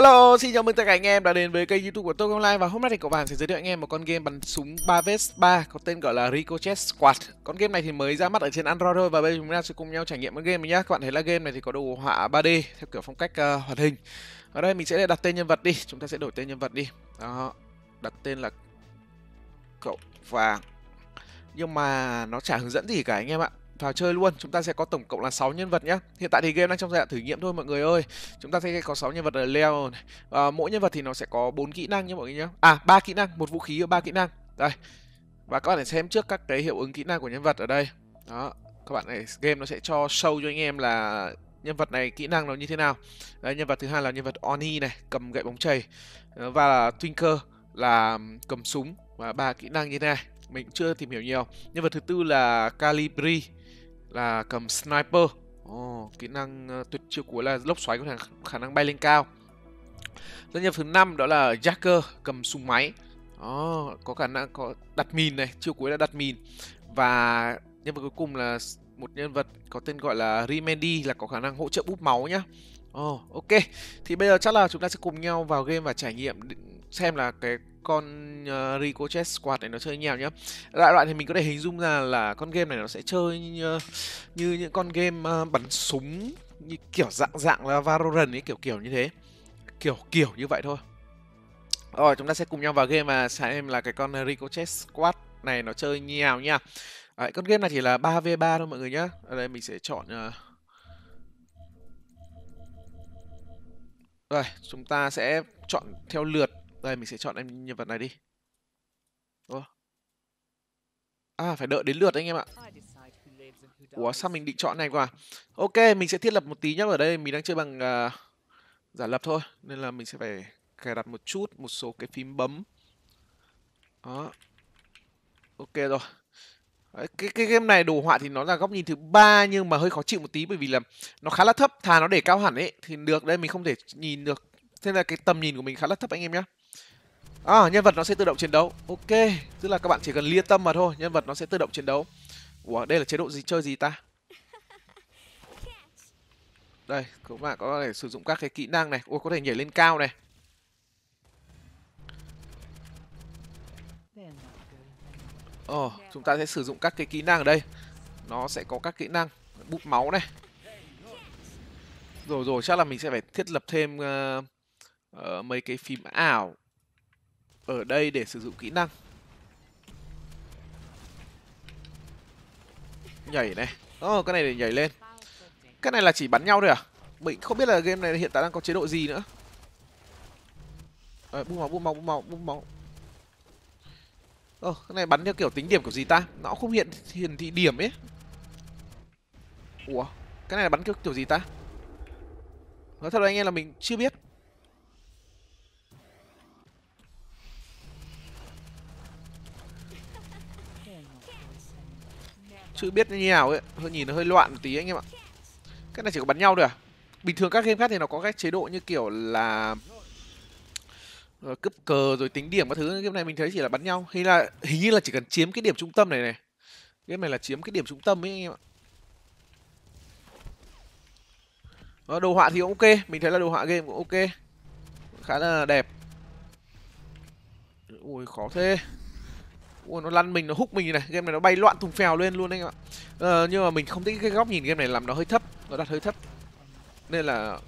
Hello, xin chào mừng tất cả anh em đã đến với kênh youtube của Tôi Online Và hôm nay thì các bạn sẽ giới thiệu anh em một con game bắn súng 3vs3 Có tên gọi là Ricochet Squad Con game này thì mới ra mắt ở trên Android thôi Và bây giờ chúng ta sẽ cùng nhau trải nghiệm con game này nhé. Các bạn thấy là game này thì có đồ họa 3D theo kiểu phong cách uh, hoạt hình Ở đây mình sẽ đặt tên nhân vật đi Chúng ta sẽ đổi tên nhân vật đi Đó, đặt tên là cậu vàng Nhưng mà nó chả hướng dẫn gì cả anh em ạ vào chơi luôn chúng ta sẽ có tổng cộng là 6 nhân vật nhé hiện tại thì game đang trong giai đoạn thử nghiệm thôi mọi người ơi chúng ta sẽ có 6 nhân vật ở leo này à, mỗi nhân vật thì nó sẽ có bốn kỹ năng nhé mọi người nhé à ba kỹ năng một vũ khí và ba kỹ năng đây và các bạn hãy xem trước các cái hiệu ứng kỹ năng của nhân vật ở đây đó các bạn này game nó sẽ cho show cho anh em là nhân vật này kỹ năng nó như thế nào Đấy, nhân vật thứ hai là nhân vật Oni này cầm gậy bóng chày ờ, và là Twinker là cầm súng và ba kỹ năng như thế này mình chưa tìm hiểu nhiều nhân vật thứ tư là Calibri là cầm sniper oh, kỹ năng ờ, tuyệt chiêu cuối là lốc xoáy có khả, khả năng bay lên cao doanh nghiệp thứ năm đó là jacker cầm súng máy đó, có khả năng có đặt mìn này chiêu cuối là đặt mìn và nhân vật cuối cùng là một nhân vật có tên gọi là Remedy là có khả năng hỗ trợ bút máu nhá. oh, ok. Thì bây giờ chắc là chúng ta sẽ cùng nhau vào game và trải nghiệm xem là cái con uh, Rico Squad này nó chơi như nhá. Đại loại thì mình có thể hình dung ra là con game này nó sẽ chơi như, như những con game uh, bắn súng như kiểu dạng dạng là Valorant ấy kiểu kiểu như thế. Kiểu kiểu như vậy thôi. Rồi chúng ta sẽ cùng nhau vào game mà xem là cái con Ricochet Chess Squad này nó chơi như nào nha. Đấy, con game này chỉ là 3v3 thôi mọi người nhá. Ở đây mình sẽ chọn uh, ờ, Rồi, chúng ta sẽ chọn theo lượt đây mình sẽ chọn em nhân vật này đi. Ủa. À phải đợi đến lượt anh em ạ. Ủa sao mình định chọn này quá, Ok, mình sẽ thiết lập một tí nhá. Ở đây mình đang chơi bằng uh, giả lập thôi nên là mình sẽ phải cài đặt một chút một số cái phím bấm. Đó. Ok rồi. cái, cái game này đồ họa thì nó là góc nhìn thứ ba nhưng mà hơi khó chịu một tí bởi vì là nó khá là thấp thà nó để cao hẳn ấy thì được đây mình không thể nhìn được thế là cái tầm nhìn của mình khá là thấp anh em nhé À, nhân vật nó sẽ tự động chiến đấu. Ok, tức là các bạn chỉ cần lia tâm mà thôi, nhân vật nó sẽ tự động chiến đấu. Ủa, đây là chế độ gì chơi gì ta? Đây, các bạn có thể sử dụng các cái kỹ năng này. Ôi, có thể nhảy lên cao này. ờ chúng ta sẽ sử dụng các cái kỹ năng ở đây. Nó sẽ có các kỹ năng. Bút máu này. Rồi rồi, chắc là mình sẽ phải thiết lập thêm... Uh, uh, mấy cái phím ảo ở đây để sử dụng kỹ năng nhảy này ồ oh, cái này để nhảy lên cái này là chỉ bắn nhau thôi à mình không biết là game này hiện tại đang có chế độ gì nữa à, ờ, bung máu bung máu bung máu bung máu ồ oh, cái này bắn theo kiểu tính điểm của gì ta nó không hiện hiển thị điểm ấy ủa cái này là bắn theo kiểu gì ta nói thật anh em là mình chưa biết Chữ biết như nào ấy Hơi nhìn nó hơi loạn một tí anh em ạ Cái này chỉ có bắn nhau thôi à Bình thường các game khác thì nó có các chế độ như kiểu là ờ, cướp cờ rồi tính điểm các thứ game này mình thấy chỉ là bắn nhau hay là hình như là chỉ cần chiếm cái điểm trung tâm này này game này là chiếm cái điểm trung tâm ấy anh em ạ ờ, đồ họa thì cũng ok mình thấy là đồ họa game cũng ok khá là đẹp ui khó thế Ui, nó lăn mình, nó hút mình như này Game này nó bay loạn thùng phèo lên luôn anh em ạ ờ, Nhưng mà mình không thích cái góc nhìn game này làm nó hơi thấp Nó đặt hơi thấp Nên là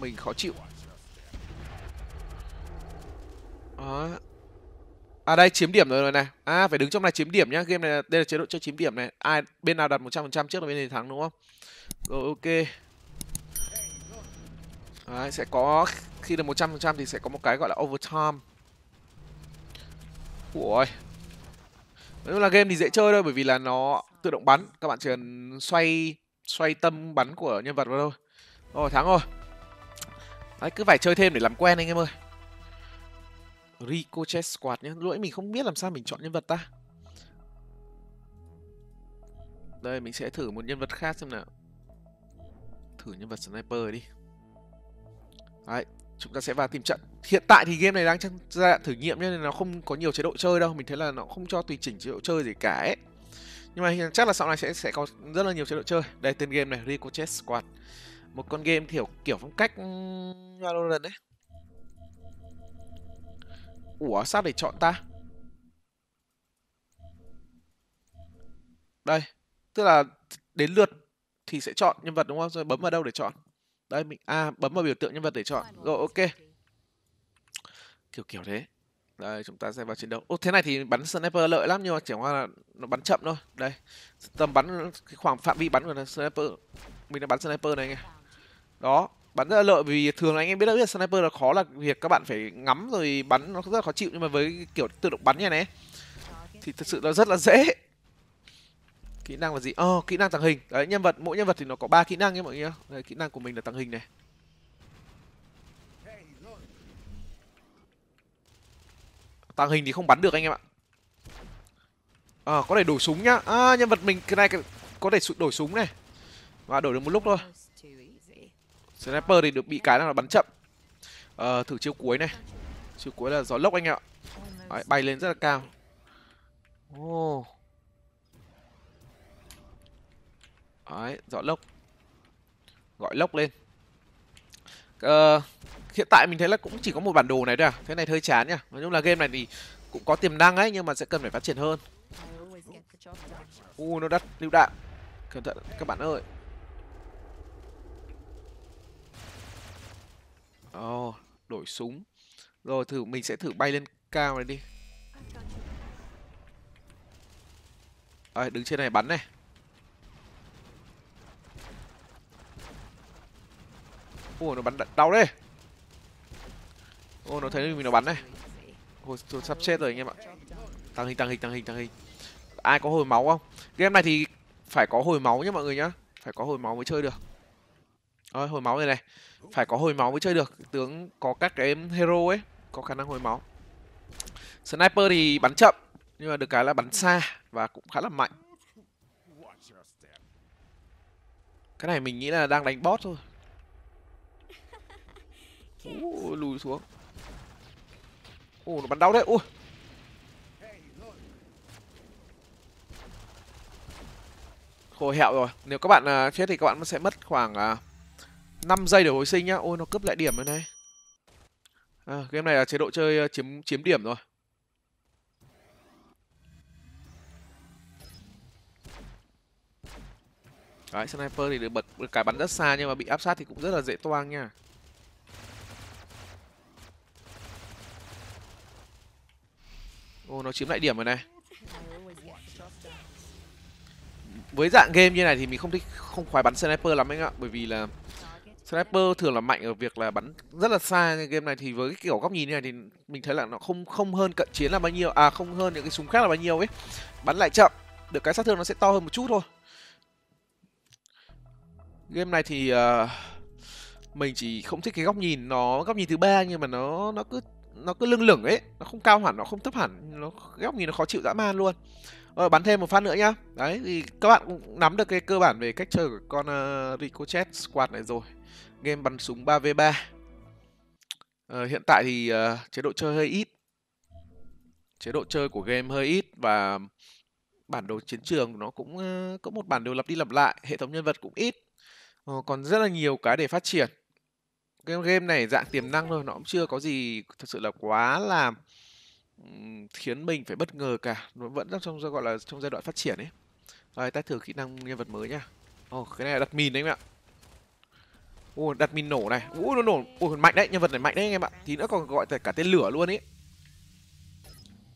mình khó chịu Đó. À đây chiếm điểm rồi, này À phải đứng trong này chiếm điểm nhá Game này đây là chế độ chơi chiếm điểm này Ai bên nào đặt 100% trước là bên này thắng đúng không Rồi ok Đấy, sẽ có khi được 100% thì sẽ có một cái gọi là overtime. Ui nói chung là game thì dễ chơi thôi bởi vì là nó tự động bắn các bạn chỉ cần xoay xoay tâm bắn của nhân vật vào thôi rồi thắng rồi Đấy, cứ phải chơi thêm để làm quen anh em ơi Ricochet Squad nhé Lỗi mình không biết làm sao mình chọn nhân vật ta Đây mình sẽ thử một nhân vật khác xem nào Thử nhân vật sniper đi Đấy chúng ta sẽ vào tìm trận hiện tại thì game này đang trong giai đoạn thử nghiệm nên nó không có nhiều chế độ chơi đâu mình thấy là nó không cho tùy chỉnh chế độ chơi gì cả ấy nhưng mà chắc là sau này sẽ sẽ có rất là nhiều chế độ chơi đây tên game này Ricochet Squad một con game kiểu kiểu phong cách ừ, Valorant đấy ủa sao để chọn ta đây tức là đến lượt thì sẽ chọn nhân vật đúng không rồi bấm vào đâu để chọn đây mình à bấm vào biểu tượng nhân vật để chọn rồi ok kiểu kiểu thế đây chúng ta sẽ vào chiến đấu ô thế này thì bắn sniper lợi lắm nhưng mà chỉ qua là nó bắn chậm thôi đây tầm bắn cái khoảng phạm vi bắn của sniper mình đã bắn sniper này anh em đó bắn rất là lợi vì thường là anh em biết là sniper là khó là việc các bạn phải ngắm rồi bắn nó rất là khó chịu nhưng mà với kiểu tự động bắn như này thì thực sự nó rất là dễ kỹ năng là gì ờ oh, kỹ năng tàng hình đấy nhân vật mỗi nhân vật thì nó có ba kỹ năng nhé mọi người đấy, kỹ năng của mình là tàng hình này tàng hình thì không bắn được anh em ạ à, có thể đổi súng nhá à, nhân vật mình cái này có thể đổi súng này và đổi được một lúc thôi sniper thì được bị cái là bắn chậm à, thử chiêu cuối này chiêu cuối là gió lốc anh em ạ đấy, bay lên rất là cao oh. Đấy, dọn lốc Gọi lốc lên uh, Hiện tại mình thấy là cũng chỉ có một bản đồ này thôi à Thế này hơi chán nhỉ Nói chung là game này thì cũng có tiềm năng ấy Nhưng mà sẽ cần phải phát triển hơn U nó đắt lưu đạn Cẩn thận các bạn ơi Oh, đổi súng Rồi thử mình sẽ thử bay lên cao này đi à, Đứng trên này bắn này ôi nó bắn đau đây. ôi nó thấy mình nó bắn này ôi tôi sắp chết rồi anh em ạ tăng hình tăng hình tăng hình tăng hình ai có hồi máu không game này thì phải có hồi máu nhá mọi người nhá phải có hồi máu mới chơi được Ôi, hồi máu này này phải có hồi máu mới chơi được tướng có các cái hero ấy có khả năng hồi máu sniper thì bắn chậm nhưng mà được cái là bắn xa và cũng khá là mạnh cái này mình nghĩ là đang đánh boss thôi Ú, lùi xuống ô nó bắn đau đấy Ui Khổ hẹo rồi Nếu các bạn uh, chết thì các bạn sẽ mất khoảng uh, à, 5 giây để hồi sinh nhá Ôi, nó cướp lại điểm rồi này à, Game này là chế độ chơi uh, chiếm chiếm điểm rồi Đấy, sniper thì được bật được cái bắn rất xa nhưng mà bị áp sát thì cũng rất là dễ toang nha. ô nó chiếm lại điểm rồi này với dạng game như này thì mình không thích không khoái bắn sniper lắm anh ạ bởi vì là sniper thường là mạnh ở việc là bắn rất là xa nhưng game này thì với cái kiểu góc nhìn như này thì mình thấy là nó không không hơn cận chiến là bao nhiêu à không hơn những cái súng khác là bao nhiêu ấy bắn lại chậm được cái sát thương nó sẽ to hơn một chút thôi game này thì uh, mình chỉ không thích cái góc nhìn nó góc nhìn thứ ba nhưng mà nó nó cứ nó cứ lưng lửng ấy nó không cao hẳn nó không thấp hẳn nó góc nhìn nó khó chịu dã man luôn ờ, bắn thêm một phát nữa nhá đấy thì các bạn cũng nắm được cái cơ bản về cách chơi của con uh, ricochet squad này rồi game bắn súng 3 v 3 ờ, hiện tại thì uh, chế độ chơi hơi ít chế độ chơi của game hơi ít và bản đồ chiến trường nó cũng uh, có một bản đồ lặp đi lặp lại hệ thống nhân vật cũng ít ờ, còn rất là nhiều cái để phát triển cái game này dạng tiềm năng thôi nó cũng chưa có gì thật sự là quá là khiến mình phải bất ngờ cả nó vẫn đang trong gọi là trong giai đoạn phát triển ấy rồi ta thử kỹ năng nhân vật mới nhá ồ oh, cái này là đặt mìn đấy em ạ ồ đặt mìn nổ này ui nó nổ ui mạnh đấy nhân vật này mạnh đấy anh em ạ thì nữa còn gọi cả tên lửa luôn ấy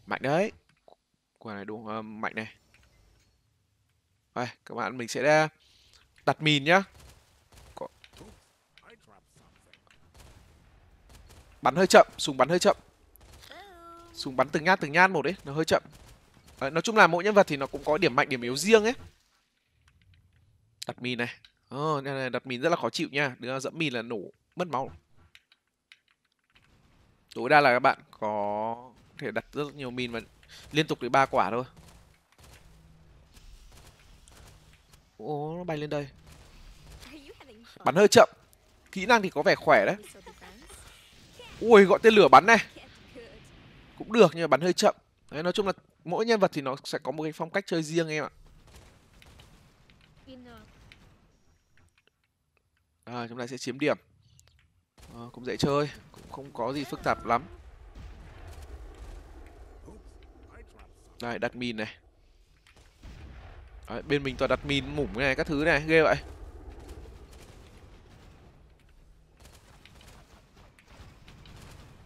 mạnh đấy quả này đúng uh, ờ, mạnh này rồi các bạn mình sẽ ờ, đặt mìn nhá Bắn hơi chậm, súng bắn hơi chậm Súng bắn từng nhát từng nhát một đấy, nó hơi chậm Đấy, Nói chung là mỗi nhân vật thì nó cũng có điểm mạnh, điểm yếu riêng ấy Đặt mìn này Ờ, oh, này đặt mìn rất là khó chịu nha Đứa dẫm mìn là nổ, mất máu Tối đa là các bạn có thể đặt rất nhiều mìn và liên tục được ba quả thôi Ồ, nó bay lên đây Bắn hơi chậm Kỹ năng thì có vẻ khỏe đấy ui gọi tên lửa bắn này cũng được nhưng mà bắn hơi chậm đấy nói chung là mỗi nhân vật thì nó sẽ có một cái phong cách chơi riêng em ạ à, chúng ta sẽ chiếm điểm à, cũng dễ chơi cũng không có gì phức tạp lắm đây đặt mìn này đấy, bên mình toàn đặt mìn mủng này các thứ này ghê vậy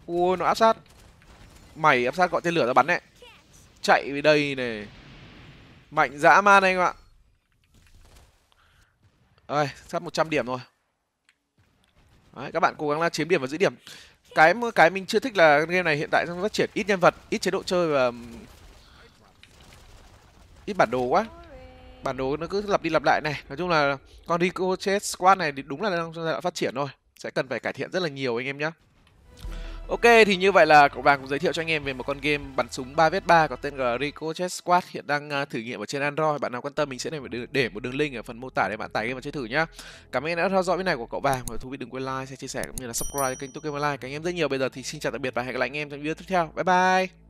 Ui, nó áp sát. Mày áp sát gọi tên lửa ra bắn đấy. Chạy về đây này. Mạnh dã man anh em ạ. Ơi, sắp 100 điểm rồi. Đấy, các bạn cố gắng là chiếm điểm và giữ điểm. Cái cái mình chưa thích là game này hiện tại đang phát triển ít nhân vật, ít chế độ chơi và ít bản đồ quá bản đồ nó cứ lặp đi lặp lại này nói chung là con Rico Chess Squad này thì đúng là đang giai đoạn phát triển thôi sẽ cần phải cải thiện rất là nhiều anh em nhé Ok thì như vậy là cậu bạn cũng giới thiệu cho anh em về một con game bắn súng 3v3 có tên là Ricochet Squad hiện đang à, thử nghiệm ở trên Android. Bạn nào quan tâm mình sẽ để một đường link ở phần mô tả để bạn tải game và chơi thử nhá. Cảm ơn đã theo dõi video này của cậu bạn và thú vị đừng quên like, share, chia sẻ cũng như là subscribe kênh Tokyo Online. cảm ơn rất nhiều. Bây giờ thì xin chào tạm biệt và hẹn gặp lại anh em trong video tiếp theo. Bye bye.